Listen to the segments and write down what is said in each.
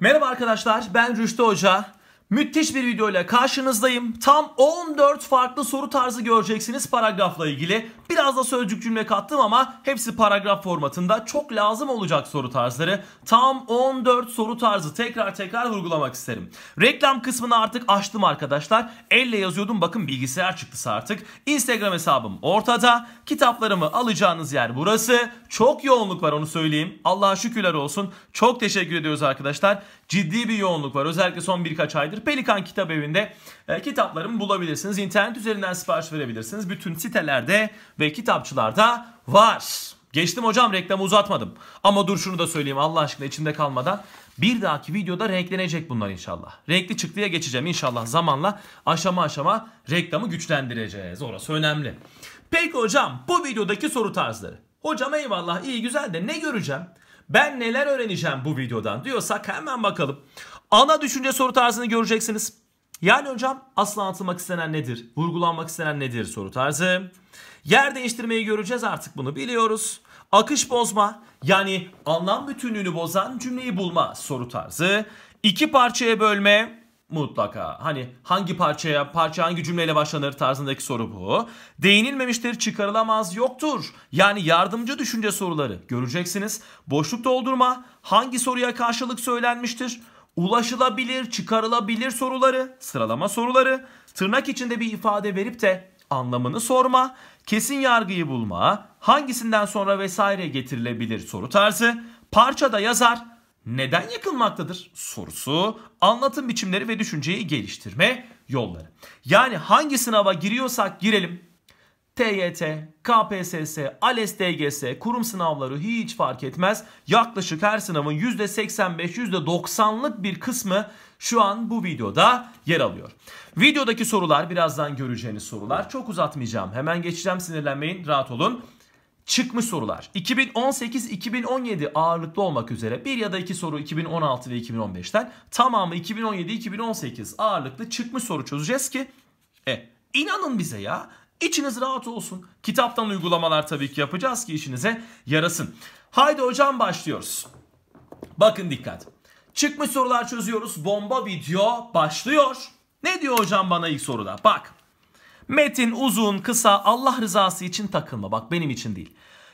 Merhaba arkadaşlar ben Rüştü Hoca. Müthiş bir video ile karşınızdayım. Tam 14 farklı soru tarzı göreceksiniz paragrafla ilgili. Biraz da sözcük cümle kattım ama hepsi paragraf formatında. Çok lazım olacak soru tarzları. Tam 14 soru tarzı tekrar tekrar vurgulamak isterim. Reklam kısmını artık açtım arkadaşlar. Elle yazıyordum bakın bilgisayar çıktısı artık. Instagram hesabım ortada. Kitaplarımı alacağınız yer burası. Çok yoğunluk var onu söyleyeyim. Allah'a şükürler olsun. Çok teşekkür ediyoruz arkadaşlar. Ciddi bir yoğunluk var özellikle son birkaç aydır olacaktır. Pelikan Kitap Evi'nde e, kitaplarımı bulabilirsiniz. İnternet üzerinden sipariş verebilirsiniz. Bütün sitelerde ve kitapçılarda var. Geçtim hocam reklamı uzatmadım. Ama dur şunu da söyleyeyim Allah aşkına içimde kalmadan. Bir dahaki videoda renklenecek bunlar inşallah. Renkli çıktıya geçeceğim inşallah zamanla aşama aşama reklamı güçlendireceğiz. Orası önemli. Peki hocam bu videodaki soru tarzları. Hocam eyvallah iyi güzel de ne göreceğim? Ben neler öğreneceğim bu videodan diyorsak hemen bakalım. Ana düşünce soru tarzını göreceksiniz. Yani hocam asla atılmak istenen nedir? Vurgulanmak istenen nedir soru tarzı. Yer değiştirmeyi göreceğiz artık bunu biliyoruz. Akış bozma yani anlam bütünlüğünü bozan cümleyi bulma soru tarzı. İki parçaya bölme mutlaka. Hani hangi parçaya, parça hangi cümleyle başlanır tarzındaki soru bu. Değinilmemiştir, çıkarılamaz, yoktur. Yani yardımcı düşünce soruları göreceksiniz. Boşluk doldurma, hangi soruya karşılık söylenmiştir? ulaşılabilir, çıkarılabilir soruları, sıralama soruları, tırnak içinde bir ifade verip de anlamını sorma, kesin yargıyı bulma, hangisinden sonra vesaire getirilebilir soru tarzı, parçada yazar, neden yakılmaktadır sorusu, anlatım biçimleri ve düşünceyi geliştirme yolları. Yani hangi sınava giriyorsak girelim TYT, KPSS, ALES, DGS, kurum sınavları hiç fark etmez. Yaklaşık her sınavın %85-%90'lık bir kısmı şu an bu videoda yer alıyor. Videodaki sorular birazdan göreceğiniz sorular. Çok uzatmayacağım. Hemen geçeceğim sinirlenmeyin rahat olun çıkmış sorular. 2018-2017 ağırlıklı olmak üzere bir ya da iki soru 2016 ve 2015'ten tamamı 2017-2018 ağırlıklı çıkmış soru çözeceğiz ki e, inanın bize ya İçiniz rahat olsun. Kitaptan uygulamalar tabii ki yapacağız ki işinize yarasın. Haydi hocam başlıyoruz. Bakın dikkat. Çıkmış sorular çözüyoruz. Bomba video başlıyor. Ne diyor hocam bana ilk soruda? Bak. Metin uzun kısa Allah rızası için takılma. Bak benim için değil.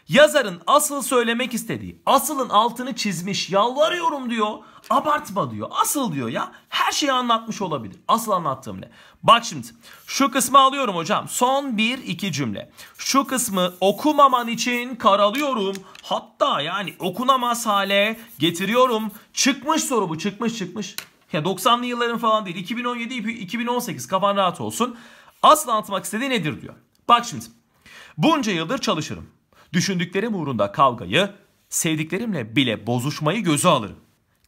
Yazarın asıl söylemek istediği, asılın altını çizmiş, yalvarıyorum diyor. Abartma diyor. Asıl diyor ya. Her şeyi anlatmış olabilir. Asıl anlattığım ne? Bak şimdi şu kısmı alıyorum hocam. Son bir iki cümle. Şu kısmı okumaman için karalıyorum. Hatta yani okunamaz hale getiriyorum. Çıkmış soru bu. Çıkmış çıkmış. Ya 90'lı yılların falan değil. 2017 2018 kafan rahat olsun. Asıl anlatmak istediği nedir diyor. Bak şimdi. Bunca yıldır çalışırım. Düşündüklerim uğrunda kavgayı, sevdiklerimle bile bozuşmayı göze alırım.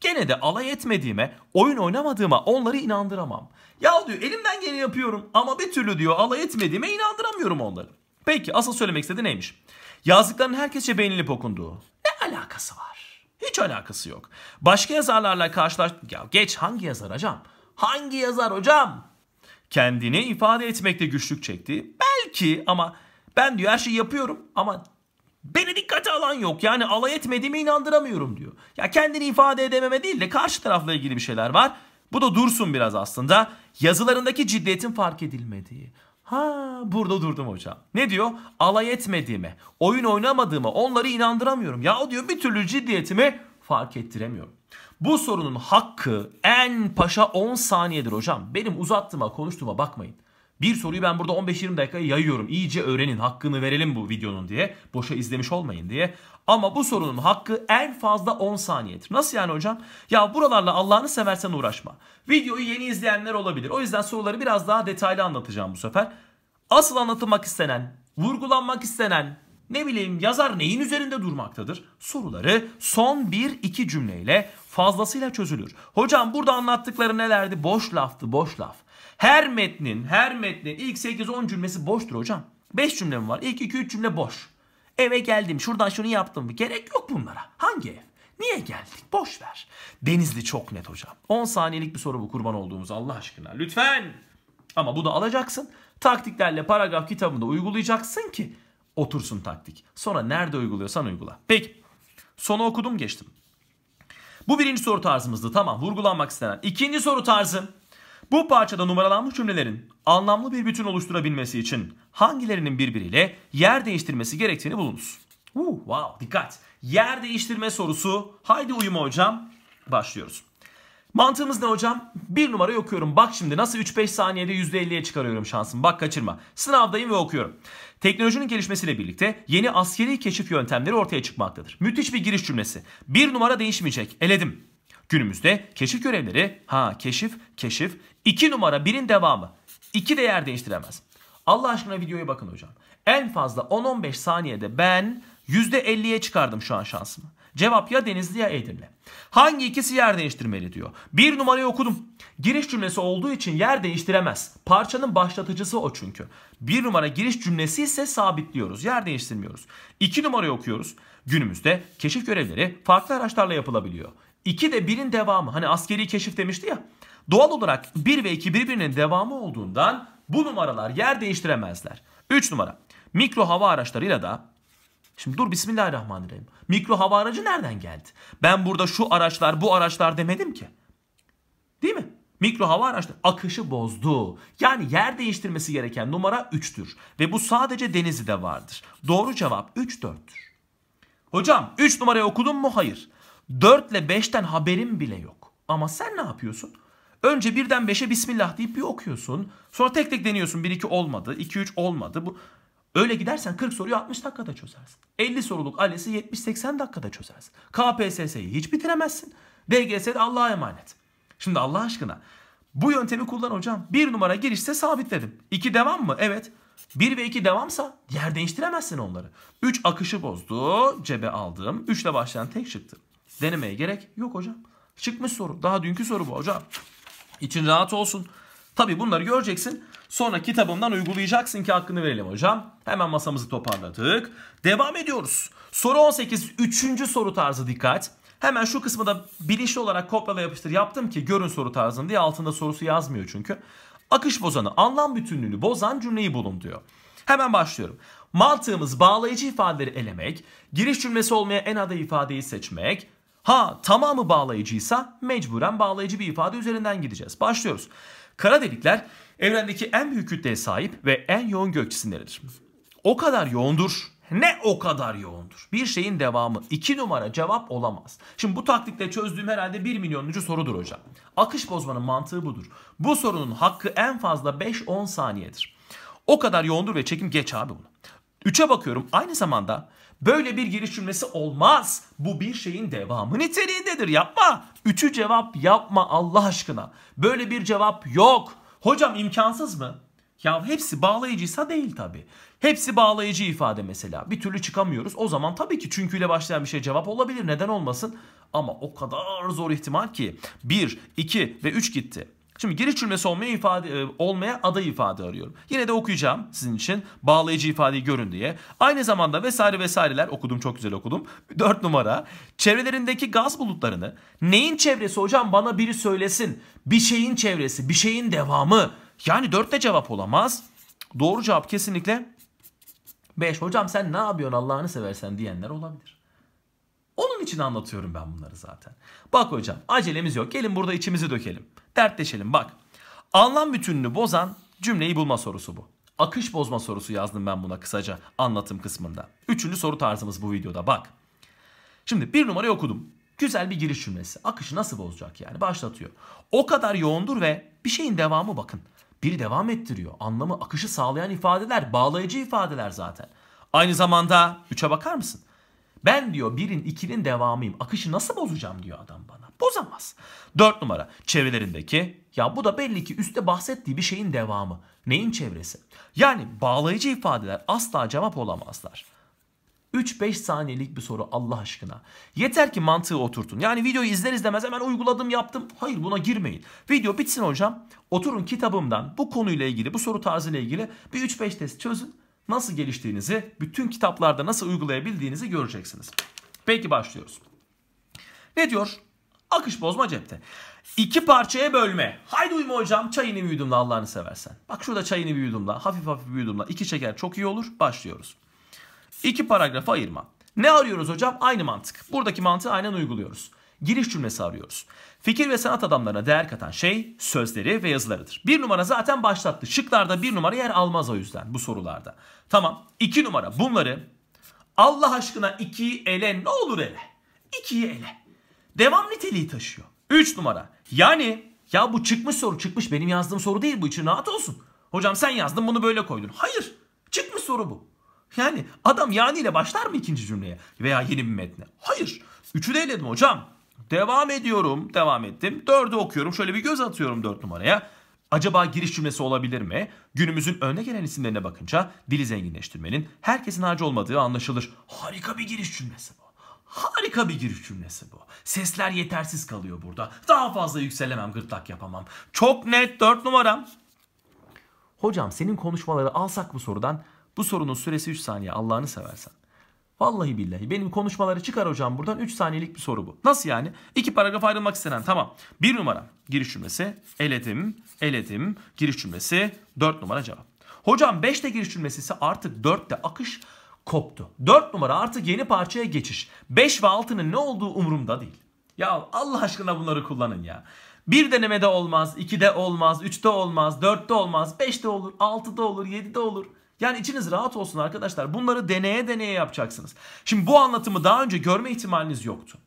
Gene de alay etmediğime, oyun oynamadığıma onları inandıramam. Ya diyor elimden geleni yapıyorum ama bir türlü diyor alay etmediğime inandıramıyorum onları. Peki asıl söylemek istediği neymiş? Yazdıkların herkese beğenilip okunduğu. Ne alakası var? Hiç alakası yok. Başka yazarlarla karşılaş... Ya geç hangi yazar hocam? Hangi yazar hocam? Kendini ifade etmekte güçlük çekti. Belki ama ben diyor her şeyi yapıyorum ama Beni dikkate alan yok. Yani alay etmediğimi inandıramıyorum diyor. Ya kendini ifade edememe değil de karşı tarafla ilgili bir şeyler var. Bu da dursun biraz aslında. Yazılarındaki ciddiyetin fark edilmediği. Ha burada durdum hocam. Ne diyor? Alay etmediğime, oyun oynamadığıma onları inandıramıyorum. Ya o diyor bir türlü ciddiyetimi fark ettiremiyorum. Bu sorunun hakkı en paşa 10 saniyedir hocam. Benim uzattığıma konuştuğuma bakmayın. Bir soruyu ben burada 15-20 dakikaya yayıyorum. İyice öğrenin, hakkını verelim bu videonun diye. Boşa izlemiş olmayın diye. Ama bu sorunun hakkı en fazla 10 saniyedir. Nasıl yani hocam? Ya buralarla Allah'ını seversen uğraşma. Videoyu yeni izleyenler olabilir. O yüzden soruları biraz daha detaylı anlatacağım bu sefer. Asıl anlatılmak istenen, vurgulanmak istenen, ne bileyim yazar neyin üzerinde durmaktadır? Soruları son bir iki cümleyle fazlasıyla çözülür. Hocam burada anlattıkları nelerdi? Boş laftı, boş laf. Her metnin, her metnin ilk 8-10 cümlesi boştur hocam. 5 cümle mi var? İlk 2-3 cümle boş. Eve geldim, şuradan şunu yaptım. Gerek yok bunlara. Hangi ev? Niye geldik? Boş ver. Denizli çok net hocam. 10 saniyelik bir soru bu kurban olduğumuz Allah aşkına. Lütfen. Ama bu da alacaksın. Taktiklerle paragraf kitabında uygulayacaksın ki otursun taktik. Sonra nerede uyguluyorsan uygula. Peki. Sonu okudum geçtim. Bu birinci soru tarzımızdı. Tamam vurgulanmak istenen. İkinci soru tarzı. Bu parçada numaralanmış cümlelerin anlamlı bir bütün oluşturabilmesi için hangilerinin birbiriyle yer değiştirmesi gerektiğini bulunuz. Uh, wow dikkat. Yer değiştirme sorusu. Haydi uyuma hocam. Başlıyoruz. Mantığımız ne hocam? Bir numara okuyorum. Bak şimdi nasıl 3-5 saniyede %50'ye çıkarıyorum şansım. Bak kaçırma. Sınavdayım ve okuyorum. Teknolojinin gelişmesiyle birlikte yeni askeri keşif yöntemleri ortaya çıkmaktadır. Müthiş bir giriş cümlesi. Bir numara değişmeyecek. Eledim. Günümüzde keşif görevleri, ha keşif, keşif, iki numara birin devamı. 2 değer değiştiremez. Allah aşkına videoya bakın hocam. En fazla 10-15 saniyede ben %50'ye çıkardım şu an şansımı. Cevap ya Denizli ya Edirne. Hangi ikisi yer değiştirmeli diyor. Bir numarayı okudum. Giriş cümlesi olduğu için yer değiştiremez. Parçanın başlatıcısı o çünkü. Bir numara giriş cümlesi ise sabitliyoruz. Yer değiştirmiyoruz. İki numarayı okuyoruz. Günümüzde keşif görevleri farklı araçlarla yapılabiliyor. 2 de 1'in devamı. Hani askeri keşif demişti ya. Doğal olarak 1 ve 2 birbirinin devamı olduğundan bu numaralar yer değiştiremezler. 3 numara. Mikro hava araçlarıyla da Şimdi dur bismillahirrahmanirrahim. Mikro hava aracı nereden geldi? Ben burada şu araçlar bu araçlar demedim ki. Değil mi? Mikro hava araçları akışı bozdu. Yani yer değiştirmesi gereken numara 3'tür. Ve bu sadece denizi de vardır. Doğru cevap 3-4'tür. Hocam 3 numarayı okudun mu? Hayır. 4 ile 5'ten haberim bile yok. Ama sen ne yapıyorsun? Önce birden 5'e bismillah deyip bir okuyorsun. Sonra tek tek deniyorsun. 1 2 olmadı, 2 3 olmadı. Bu öyle gidersen 40 soruyu 60 dakikada çözersin. 50 soruluk alesi 70 80 dakikada çözersin. KPSS'yi hiç bitiremezsin. DGS'de Allah'a emanet. Şimdi Allah aşkına bu yöntemi kullan hocam. Bir numara girişse sabitledim. İki devam mı? Evet. Bir ve iki devamsa yer değiştiremezsin onları. Üç akışı bozdu. Cebe aldım. Üçle başlayan tek çıktı. Denemeye gerek yok hocam. Çıkmış soru. Daha dünkü soru bu hocam. İçin rahat olsun. Tabi bunları göreceksin. Sonra kitabımdan uygulayacaksın ki hakkını verelim hocam. Hemen masamızı toparladık. Devam ediyoruz. Soru 18. Üçüncü soru tarzı dikkat. Hemen şu kısmı da bilinçli olarak kopyala yapıştır yaptım ki görün soru tarzını diye altında sorusu yazmıyor çünkü. Akış bozanı anlam bütünlüğünü bozan cümleyi bulun diyor. Hemen başlıyorum. Mantığımız bağlayıcı ifadeleri elemek, giriş cümlesi olmayan en aday ifadeyi seçmek, Ha tamamı bağlayıcıysa mecburen bağlayıcı bir ifade üzerinden gideceğiz. Başlıyoruz. Kara delikler evrendeki en büyük kütleye sahip ve en yoğun gök cisimleridir. O kadar yoğundur. Ne o kadar yoğundur? Bir şeyin devamı iki numara cevap olamaz. Şimdi bu taktikle çözdüğüm herhalde bir milyonuncu sorudur hocam. Akış bozmanın mantığı budur. Bu sorunun hakkı en fazla 5-10 saniyedir. O kadar yoğundur ve çekim geç abi bunu. Üçe bakıyorum aynı zamanda Böyle bir giriş cümlesi olmaz. Bu bir şeyin devamı niteliğindedir. Yapma. Üçü cevap yapma Allah aşkına. Böyle bir cevap yok. Hocam imkansız mı? Ya hepsi bağlayıcıysa değil tabi. Hepsi bağlayıcı ifade mesela. Bir türlü çıkamıyoruz. O zaman tabii ki çünküyle başlayan bir şey cevap olabilir. Neden olmasın? Ama o kadar zor ihtimal ki. Bir, iki ve üç gitti. Şimdi giriş cümlesi olmaya ifade e, olmaya aday ifade arıyorum. Yine de okuyacağım sizin için bağlayıcı ifadeyi görün diye. Aynı zamanda vesaire vesaireler okudum çok güzel okudum. 4 numara çevrelerindeki gaz bulutlarını neyin çevresi hocam bana biri söylesin. Bir şeyin çevresi bir şeyin devamı. Yani 4 de cevap olamaz. Doğru cevap kesinlikle 5. Hocam sen ne yapıyorsun Allah'ını seversen diyenler olabilir. Onun için anlatıyorum ben bunları zaten. Bak hocam acelemiz yok. Gelin burada içimizi dökelim. Dertleşelim bak. Anlam bütününü bozan cümleyi bulma sorusu bu. Akış bozma sorusu yazdım ben buna kısaca anlatım kısmında. Üçüncü soru tarzımız bu videoda bak. Şimdi bir numara okudum. Güzel bir giriş cümlesi. Akışı nasıl bozacak yani başlatıyor. O kadar yoğundur ve bir şeyin devamı bakın. Biri devam ettiriyor. Anlamı akışı sağlayan ifadeler, bağlayıcı ifadeler zaten. Aynı zamanda 3'e bakar mısın? Ben diyor birin ikinin devamıyım. Akışı nasıl bozacağım diyor adam bana. Bozamaz. Dört numara çevrelerindeki ya bu da belli ki üstte bahsettiği bir şeyin devamı. Neyin çevresi? Yani bağlayıcı ifadeler asla cevap olamazlar. 3-5 saniyelik bir soru Allah aşkına. Yeter ki mantığı oturtun. Yani videoyu izler izlemez hemen uyguladım yaptım. Hayır buna girmeyin. Video bitsin hocam. Oturun kitabımdan bu konuyla ilgili bu soru tarzıyla ilgili bir 3-5 test çözün nasıl geliştiğinizi, bütün kitaplarda nasıl uygulayabildiğinizi göreceksiniz. Peki başlıyoruz. Ne diyor? Akış bozma cepte. İki parçaya bölme. Haydi uyuma hocam çayını bir yudumla Allah'ını seversen. Bak şurada çayını bir yudumla hafif hafif bir yudumla. İki şeker çok iyi olur. Başlıyoruz. İki paragrafa ayırma. Ne arıyoruz hocam? Aynı mantık. Buradaki mantığı aynen uyguluyoruz giriş cümlesi arıyoruz. Fikir ve sanat adamlarına değer katan şey sözleri ve yazılarıdır. Bir numara zaten başlattı. Şıklarda bir numara yer almaz o yüzden bu sorularda. Tamam. iki numara bunları Allah aşkına ikiyi ele ne olur ele. İkiyi ele. Devam niteliği taşıyor. Üç numara. Yani ya bu çıkmış soru çıkmış benim yazdığım soru değil bu için rahat olsun. Hocam sen yazdın bunu böyle koydun. Hayır. Çıkmış soru bu. Yani adam yani ile başlar mı ikinci cümleye veya yeni bir metne? Hayır. Üçü de eledim hocam. Devam ediyorum. Devam ettim. 4'ü okuyorum. Şöyle bir göz atıyorum dört numaraya. Acaba giriş cümlesi olabilir mi? Günümüzün önde gelen isimlerine bakınca dili zenginleştirmenin herkesin harcı olmadığı anlaşılır. Harika bir giriş cümlesi bu. Harika bir giriş cümlesi bu. Sesler yetersiz kalıyor burada. Daha fazla yükselemem, gırtlak yapamam. Çok net dört numaram. Hocam senin konuşmaları alsak bu sorudan. Bu sorunun süresi 3 saniye Allah'ını seversen. Vallahi billahi benim konuşmaları çıkar hocam buradan 3 saniyelik bir soru bu. Nasıl yani? İki paragraf ayrılmak istenen tamam. Bir numara giriş cümlesi eledim, eledim giriş cümlesi 4 numara cevap. Hocam 5'te giriş cümlesi ise artık 4'te akış koptu. 4 numara artık yeni parçaya geçiş. 5 ve 6'nın ne olduğu umurumda değil. Ya Allah aşkına bunları kullanın ya. Bir denemede olmaz, 2'de olmaz, üçte olmaz, dörtte olmaz, beşte olur, 6'da olur, 7'de olur. Yani içiniz rahat olsun arkadaşlar. Bunları deneye deneye yapacaksınız. Şimdi bu anlatımı daha önce görme ihtimaliniz yoktu.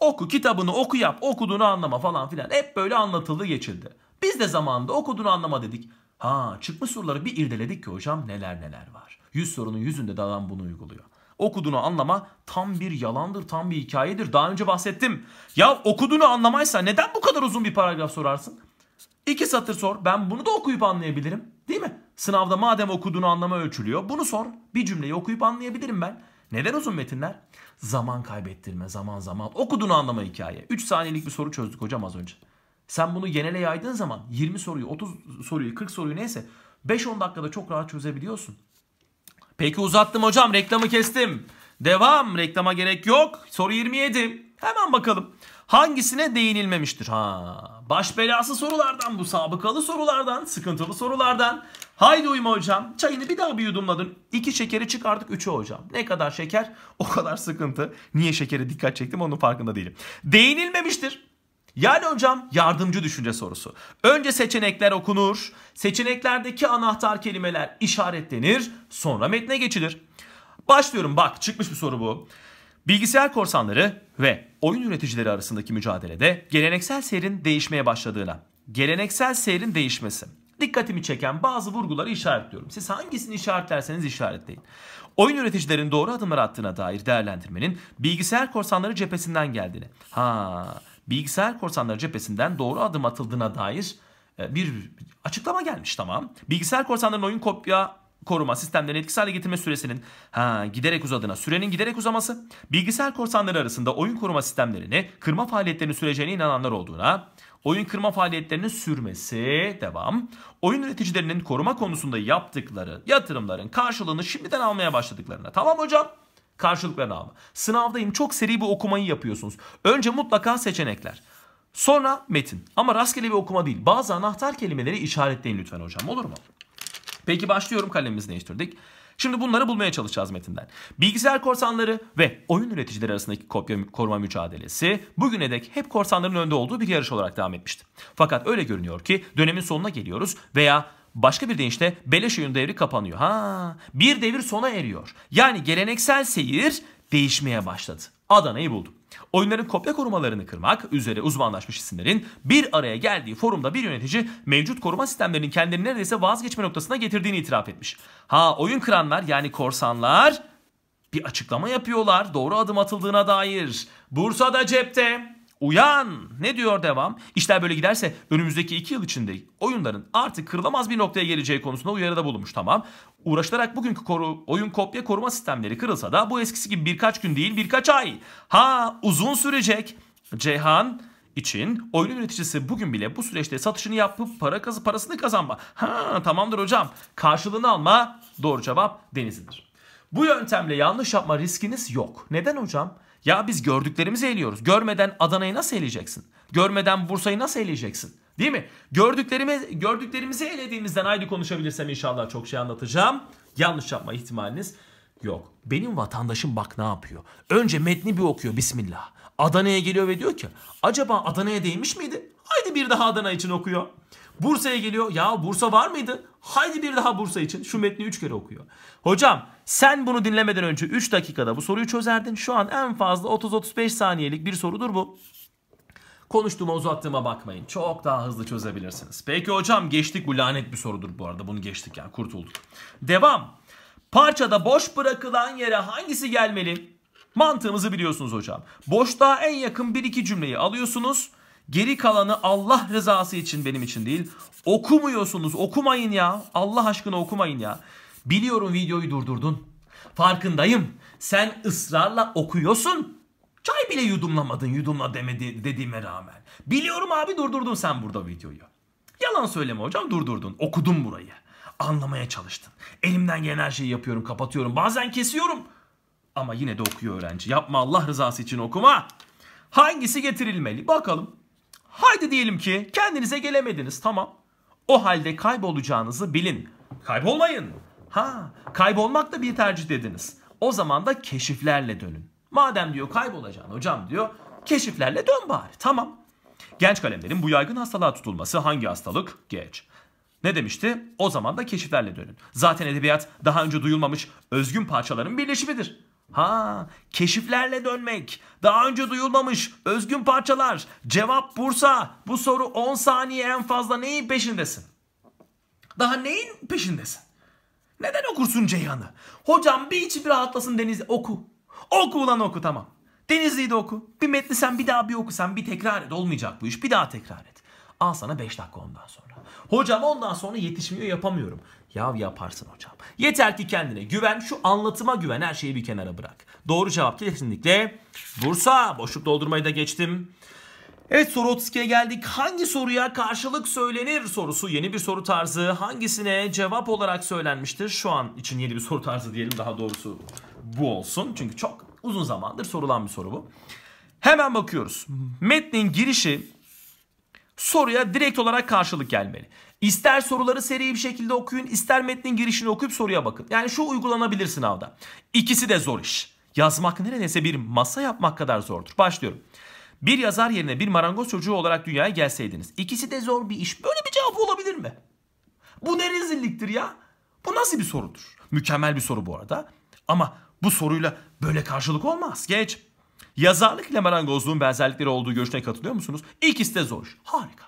Oku kitabını oku yap okuduğunu anlama falan filan. Hep böyle anlatıldı geçildi. Biz de zamanında okuduğunu anlama dedik. Ha çıkmış soruları bir irdeledik ki hocam neler neler var. Yüz sorunun yüzünde de adam bunu uyguluyor. Okuduğunu anlama tam bir yalandır, tam bir hikayedir. Daha önce bahsettim. Ya okuduğunu anlamaysa neden bu kadar uzun bir paragraf sorarsın? İki satır sor. Ben bunu da okuyup anlayabilirim. Değil mi? Sınavda madem okuduğunu anlama ölçülüyor. Bunu sor. Bir cümleyi okuyup anlayabilirim ben. Neden uzun metinler? Zaman kaybettirme zaman zaman. Okuduğunu anlama hikaye. 3 saniyelik bir soru çözdük hocam az önce. Sen bunu genele yaydığın zaman 20 soruyu, 30 soruyu, 40 soruyu neyse 5-10 dakikada çok rahat çözebiliyorsun. Peki uzattım hocam reklamı kestim. Devam reklama gerek yok. Soru 27. Hemen bakalım. Hangisine değinilmemiştir? Ha Baş belası sorulardan, bu sabıkalı sorulardan, sıkıntılı sorulardan. Haydi uyuma hocam. Çayını bir daha bir yudumladın. İki şekeri çıkardık üçü hocam. Ne kadar şeker o kadar sıkıntı. Niye şekere dikkat çektim onun farkında değilim. Değinilmemiştir. Yani hocam yardımcı düşünce sorusu. Önce seçenekler okunur. Seçeneklerdeki anahtar kelimeler işaretlenir. Sonra metne geçilir. Başlıyorum bak çıkmış bir soru bu. Bilgisayar korsanları ve oyun üreticileri arasındaki mücadelede geleneksel seyrin değişmeye başladığına, geleneksel seyrin değişmesi. Dikkatimi çeken bazı vurguları işaretliyorum. Siz hangisini işaretlerseniz işaretleyin. Oyun üreticilerin doğru adımlar attığına dair değerlendirmenin bilgisayar korsanları cephesinden geldiğini. Ha, bilgisayar korsanları cephesinden doğru adım atıldığına dair e, bir açıklama gelmiş tamam. Bilgisayar korsanlarının oyun kopya koruma sistemlerini etkisiz hale getirme süresinin ha, giderek uzadığına, sürenin giderek uzaması, bilgisayar korsanları arasında oyun koruma sistemlerini kırma faaliyetlerini süreceğine inananlar olduğuna, oyun kırma faaliyetlerinin sürmesi, devam, oyun üreticilerinin koruma konusunda yaptıkları yatırımların karşılığını şimdiden almaya başladıklarına. Tamam hocam? Karşılıklarını alma. Sınavdayım çok seri bir okumayı yapıyorsunuz. Önce mutlaka seçenekler. Sonra metin. Ama rastgele bir okuma değil. Bazı anahtar kelimeleri işaretleyin lütfen hocam olur mu? Peki başlıyorum kalemimizi değiştirdik. Şimdi bunları bulmaya çalışacağız metinden. Bilgisayar korsanları ve oyun üreticileri arasındaki kopya koruma mücadelesi bugüne dek hep korsanların önde olduğu bir yarış olarak devam etmişti. Fakat öyle görünüyor ki dönemin sonuna geliyoruz veya Başka bir deyişle beleş oyun devri kapanıyor. Ha, bir devir sona eriyor. Yani geleneksel seyir değişmeye başladı. Adana'yı buldu. Oyunların kopya korumalarını kırmak üzere uzmanlaşmış isimlerin bir araya geldiği forumda bir yönetici mevcut koruma sistemlerinin kendini neredeyse vazgeçme noktasına getirdiğini itiraf etmiş. Ha oyun kıranlar yani korsanlar bir açıklama yapıyorlar doğru adım atıldığına dair. Bursa'da cepte. Uyan! Ne diyor devam? İşler böyle giderse önümüzdeki iki yıl içinde oyunların artık kırılamaz bir noktaya geleceği konusunda uyarıda bulunmuş tamam. Uğraşılarak bugünkü koru, oyun kopya koruma sistemleri kırılsa da bu eskisi gibi birkaç gün değil birkaç ay. Ha uzun sürecek. Ceyhan için oyun üreticisi bugün bile bu süreçte satışını yapıp para kazı parasını kazanma. Ha tamamdır hocam. Karşılığını alma doğru cevap Deniz'indir. Bu yöntemle yanlış yapma riskiniz yok. Neden hocam? Ya biz gördüklerimizi eliyoruz. Görmeden Adana'yı nasıl eleyeceksin? Görmeden Bursa'yı nasıl eleyeceksin? Değil mi? Gördüklerimiz, gördüklerimizi elediğimizden haydi konuşabilirsem inşallah çok şey anlatacağım. Yanlış yapma ihtimaliniz yok. Benim vatandaşım bak ne yapıyor. Önce metni bir okuyor bismillah. Adana'ya geliyor ve diyor ki acaba Adana'ya değmiş miydi? Haydi bir daha Adana için okuyor. Bursa'ya geliyor. Ya Bursa var mıydı? Haydi bir daha Bursa için. Şu metni 3 kere okuyor. Hocam sen bunu dinlemeden önce 3 dakikada bu soruyu çözerdin. Şu an en fazla 30-35 saniyelik bir sorudur bu. Konuştuğuma uzattığıma bakmayın. Çok daha hızlı çözebilirsiniz. Peki hocam geçtik bu lanet bir sorudur bu arada. Bunu geçtik yani kurtulduk. Devam. Parçada boş bırakılan yere hangisi gelmeli? Mantığımızı biliyorsunuz hocam. Boşluğa en yakın bir iki cümleyi alıyorsunuz. Geri kalanı Allah rızası için benim için değil. Okumuyorsunuz okumayın ya. Allah aşkına okumayın ya. Biliyorum videoyu durdurdun. Farkındayım. Sen ısrarla okuyorsun. Çay bile yudumlamadın yudumla demedi, dediğime rağmen. Biliyorum abi durdurdun sen burada videoyu. Yalan söyleme hocam durdurdun. Okudum burayı. Anlamaya çalıştın. Elimden gelen her şeyi yapıyorum kapatıyorum. Bazen kesiyorum. Ama yine de okuyor öğrenci. Yapma Allah rızası için okuma. Hangisi getirilmeli? Bakalım. Haydi diyelim ki kendinize gelemediniz tamam. O halde kaybolacağınızı bilin. Kaybolmayın. Ha, kaybolmak da bir tercih dediniz. O zaman da keşiflerle dönün. Madem diyor kaybolacaksın hocam diyor, keşiflerle dön bari. Tamam. Genç kalemlerin bu yaygın hastalığa tutulması hangi hastalık? Geç. Ne demişti? O zaman da keşiflerle dönün. Zaten edebiyat daha önce duyulmamış özgün parçaların birleşimidir. Ha, keşiflerle dönmek. Daha önce duyulmamış özgün parçalar. Cevap Bursa. Bu soru 10 saniye en fazla neyin peşindesin? Daha neyin peşindesin? Neden okursun Ceyhan'ı? Hocam bir içi bir rahatlasın Deniz. Oku. Oku ulan oku tamam. Denizli'yi de oku. Bir metni sen bir daha bir oku. Sen bir tekrar et. Olmayacak bu iş. Bir daha tekrar et. Al sana 5 dakika ondan sonra. Hocam ondan sonra yetişmiyor yapamıyorum. Ya yaparsın hocam. Yeter ki kendine güven. Şu anlatıma güven. Her şeyi bir kenara bırak. Doğru cevap kesinlikle Bursa. Boşluk doldurmayı da geçtim. Evet soru 32'ye geldik. Hangi soruya karşılık söylenir sorusu yeni bir soru tarzı. Hangisine cevap olarak söylenmiştir? Şu an için yeni bir soru tarzı diyelim daha doğrusu bu olsun. Çünkü çok uzun zamandır sorulan bir soru bu. Hemen bakıyoruz. Metnin girişi soruya direkt olarak karşılık gelmeli. İster soruları seri bir şekilde okuyun, ister metnin girişini okuyup soruya bakın. Yani şu uygulanabilir sınavda. İkisi de zor iş. Yazmak neredeyse bir masa yapmak kadar zordur. Başlıyorum. Bir yazar yerine bir marangoz çocuğu olarak dünyaya gelseydiniz. İkisi de zor bir iş. Böyle bir cevap olabilir mi? Bu ne rezilliktir ya? Bu nasıl bir sorudur? Mükemmel bir soru bu arada. Ama bu soruyla böyle karşılık olmaz. Geç. Yazarlık ile marangozluğun benzerlikleri olduğu görüşüne katılıyor musunuz? İkisi de zor. iş. Harika.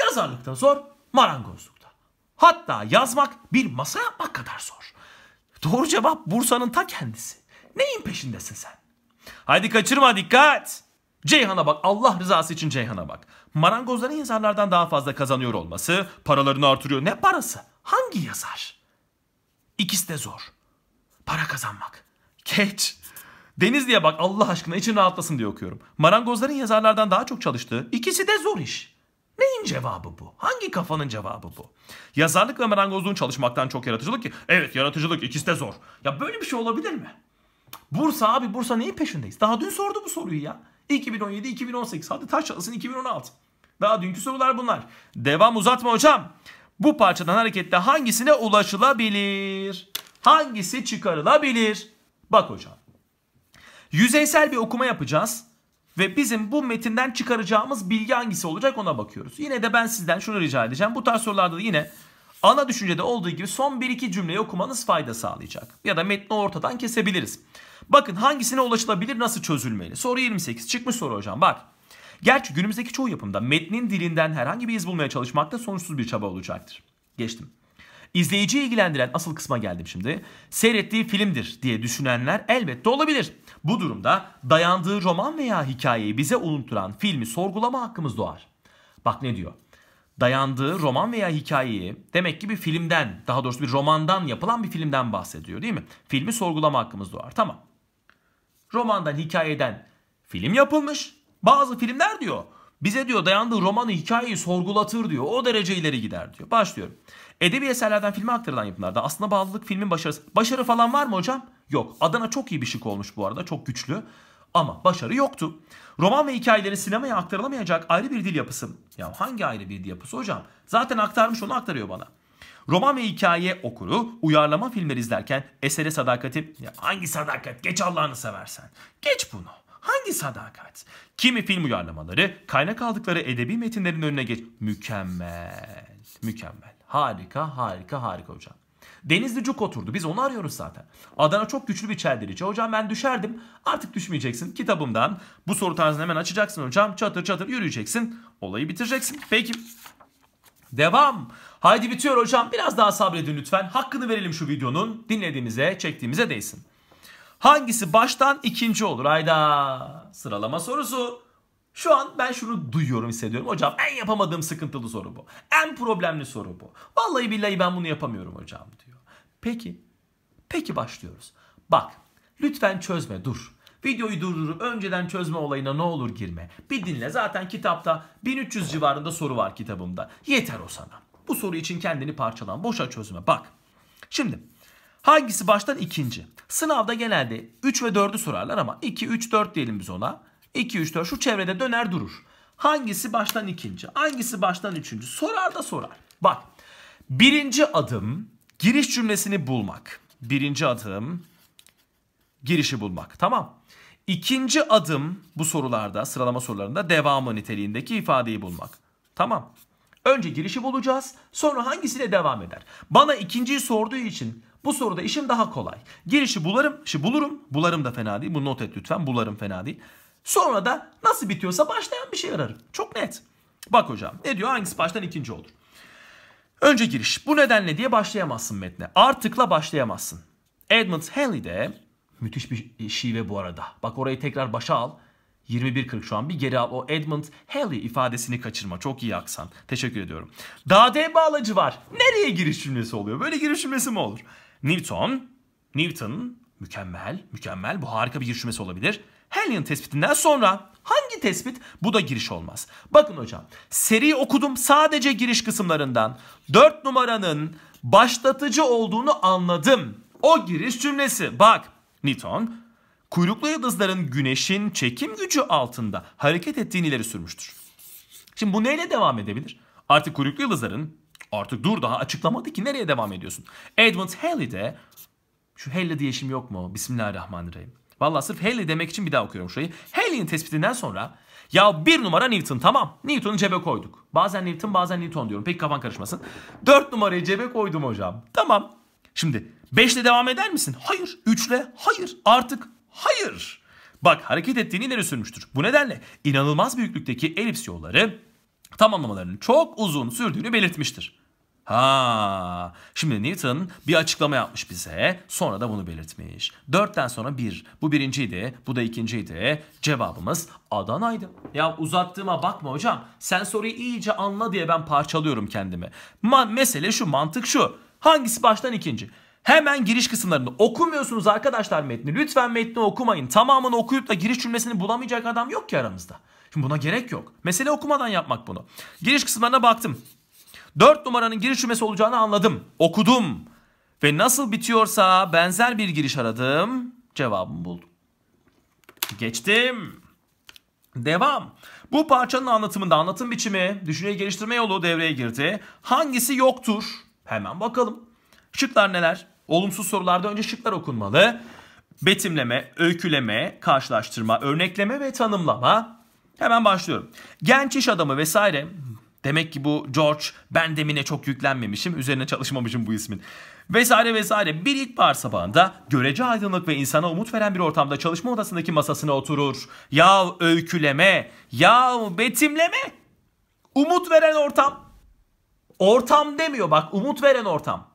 Yazarlıkta zor, marangozlukta. Hatta yazmak bir masa yapmak kadar zor. Doğru cevap Bursa'nın ta kendisi. Neyin peşindesin sen? Haydi kaçırma dikkat. Ceyhan'a bak Allah rızası için Ceyhan'a bak. Marangozların yazarlardan daha fazla kazanıyor olması, paralarını artırıyor. Ne parası? Hangi yazar? İkisi de zor. Para kazanmak. Geç. Denizli'ye bak Allah aşkına için rahatlasın diye okuyorum. Marangozların yazarlardan daha çok çalıştığı ikisi de zor iş. Neyin cevabı bu? Hangi kafanın cevabı bu? Yazarlık ve marangozluğun çalışmaktan çok yaratıcılık ki. Evet yaratıcılık ikisi de zor. Ya böyle bir şey olabilir mi? Bursa abi Bursa neyin peşindeyiz? Daha dün sordu bu soruyu ya. 2017-2018 hadi taş çalsın 2016. Daha dünkü sorular bunlar. Devam uzatma hocam. Bu parçadan hareketle hangisine ulaşılabilir? Hangisi çıkarılabilir? Bak hocam. Yüzeysel bir okuma yapacağız. Ve bizim bu metinden çıkaracağımız bilgi hangisi olacak ona bakıyoruz. Yine de ben sizden şunu rica edeceğim. Bu tarz sorularda da yine ana düşüncede olduğu gibi son 1-2 cümleyi okumanız fayda sağlayacak. Ya da metni ortadan kesebiliriz. Bakın hangisine ulaşılabilir nasıl çözülmeli? Soru 28 çıkmış soru hocam bak. Gerçi günümüzdeki çoğu yapımda metnin dilinden herhangi bir iz bulmaya çalışmakta sonuçsuz bir çaba olacaktır. Geçtim. İzleyiciyi ilgilendiren asıl kısma geldim şimdi. Seyrettiği filmdir diye düşünenler elbette olabilir. Bu durumda dayandığı roman veya hikayeyi bize unutturan filmi sorgulama hakkımız doğar. Bak ne diyor? Dayandığı roman veya hikayeyi demek ki bir filmden, daha doğrusu bir romandan yapılan bir filmden bahsediyor değil mi? Filmi sorgulama hakkımız doğar. Tamam. Romandan, hikayeden film yapılmış. Bazı filmler diyor bize diyor dayandığı romanı, hikayeyi sorgulatır diyor. O derece ileri gider diyor. Başlıyorum. Edebi eserlerden filme aktarılan yapımlarda aslında bağlılık filmin başarısı. Başarı falan var mı hocam? Yok. Adana çok iyi bir şık olmuş bu arada. Çok güçlü. Ama başarı yoktu. Roman ve hikayelerin sinemaya aktarılamayacak ayrı bir dil yapısı. Ya hangi ayrı bir dil yapısı hocam? Zaten aktarmış onu aktarıyor bana. Roman ve hikaye okuru uyarlama filmleri izlerken esere sadakati... Ya hangi sadakat? Geç Allah'ını seversen. Geç bunu. Hangi sadakat? Kimi film uyarlamaları kaynak aldıkları edebi metinlerin önüne geç... Mükemmel. Mükemmel. Harika, harika, harika hocam. Denizli Cuk oturdu. Biz onu arıyoruz zaten. Adana çok güçlü bir çeldirici. Hocam ben düşerdim. Artık düşmeyeceksin. Kitabımdan bu soru tarzını hemen açacaksın hocam. Çatır çatır yürüyeceksin. Olayı bitireceksin. Peki. Devam. Haydi bitiyor hocam. Biraz daha sabredin lütfen. Hakkını verelim şu videonun. Dinlediğimize, çektiğimize değsin. Hangisi baştan ikinci olur? Hayda. Sıralama sorusu. Şu an ben şunu duyuyorum hissediyorum. Hocam en yapamadığım sıkıntılı soru bu. En problemli soru bu. Vallahi billahi ben bunu yapamıyorum hocam diyor. Peki. Peki başlıyoruz. Bak lütfen çözme dur. Videoyu durdurup önceden çözme olayına ne olur girme. Bir dinle zaten kitapta 1300 civarında soru var kitabımda. Yeter o sana. Bu soru için kendini parçalan. Boşa çözme bak. Şimdi hangisi baştan ikinci? Sınavda genelde 3 ve 4'ü sorarlar ama 2, 3, 4 diyelim biz ona. 2, 3, 4 şu çevrede döner durur. Hangisi baştan ikinci? Hangisi baştan üçüncü? Sorar da sorar. Bak birinci adım giriş cümlesini bulmak. Birinci adım girişi bulmak. Tamam. İkinci adım bu sorularda sıralama sorularında devamı niteliğindeki ifadeyi bulmak. Tamam. Önce girişi bulacağız. Sonra hangisiyle devam eder? Bana ikinciyi sorduğu için bu soruda işim daha kolay. Girişi bularım, işi bulurum. Bularım da fena değil. Bu not et lütfen. Bularım fena değil. Sonra da nasıl bitiyorsa başlayan bir şey ararım. Çok net. Bak hocam ne diyor hangisi baştan ikinci olur. Önce giriş. Bu nedenle diye başlayamazsın metne. Artıkla başlayamazsın. Edmund Halley de müthiş bir şive bu arada. Bak orayı tekrar başa al. 21.40 şu an bir geri al o Edmund Halley ifadesini kaçırma. Çok iyi aksan. Teşekkür ediyorum. Dağde bağlacı var. Nereye giriş cümlesi oluyor? Böyle giriş cümlesi mi olur? Newton, Newton Mükemmel, mükemmel. Bu harika bir giriş olabilir. Hellion tespitinden sonra hangi tespit? Bu da giriş olmaz. Bakın hocam seri okudum sadece giriş kısımlarından. 4 numaranın başlatıcı olduğunu anladım. O giriş cümlesi. Bak Newton kuyruklu yıldızların güneşin çekim gücü altında hareket ettiğini ileri sürmüştür. Şimdi bu neyle devam edebilir? Artık kuyruklu yıldızların artık dur daha açıklamadı ki nereye devam ediyorsun? Edmund Halley de şu Halley diye işim yok mu? Bismillahirrahmanirrahim. Valla sırf Halley demek için bir daha okuyorum şurayı. Halley'in tespitinden sonra ya bir numara Newton tamam. Newton'u cebe koyduk. Bazen Newton bazen Newton diyorum. Peki kafan karışmasın. Dört numarayı cebe koydum hocam. Tamam. Şimdi beşle devam eder misin? Hayır. Üçle? Hayır. Artık hayır. Bak hareket ettiğini ileri sürmüştür. Bu nedenle inanılmaz büyüklükteki elips yolları tamamlamalarının çok uzun sürdüğünü belirtmiştir. Ha, şimdi Newton bir açıklama yapmış bize. Sonra da bunu belirtmiş. Dörtten sonra bir. Bu birinciydi, bu da ikinciydi. Cevabımız Adana'ydı. Ya uzattığıma bakma hocam. Sen soruyu iyice anla diye ben parçalıyorum kendimi. Ma mesele şu, mantık şu. Hangisi baştan ikinci? Hemen giriş kısımlarını okumuyorsunuz arkadaşlar metni. Lütfen metni okumayın. Tamamını okuyup da giriş cümlesini bulamayacak adam yok ki aramızda. Şimdi buna gerek yok. Mesele okumadan yapmak bunu. Giriş kısımlarına baktım. 4 numaranın giriş cümlesi olacağını anladım. Okudum. Ve nasıl bitiyorsa benzer bir giriş aradım. Cevabımı buldum. Geçtim. Devam. Bu parçanın anlatımında anlatım biçimi, düşünceyi geliştirme yolu devreye girdi. Hangisi yoktur? Hemen bakalım. Şıklar neler? Olumsuz sorularda önce şıklar okunmalı. Betimleme, öyküleme, karşılaştırma, örnekleme ve tanımlama. Hemen başlıyorum. Genç iş adamı vesaire Demek ki bu George ben demine çok yüklenmemişim, üzerine çalışmamışım bu ismin. Vesaire vesaire bir ilkbahar sabahında görece aydınlık ve insana umut veren bir ortamda çalışma odasındaki masasına oturur. Ya öyküleme, ya betimleme. Umut veren ortam. Ortam demiyor bak umut veren ortam.